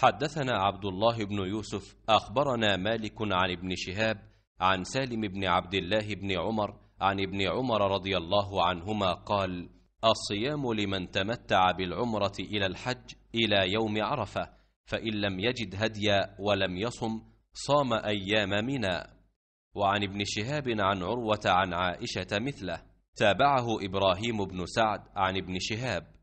حدثنا عبد الله بن يوسف أخبرنا مالك عن ابن شهاب عن سالم بن عبد الله بن عمر عن ابن عمر رضي الله عنهما قال الصيام لمن تمتع بالعمرة إلى الحج إلى يوم عرفة فإن لم يجد هديا ولم يصم صام أيام منى وعن ابن شهاب عن عروة عن عائشة مثله تابعه إبراهيم بن سعد عن ابن شهاب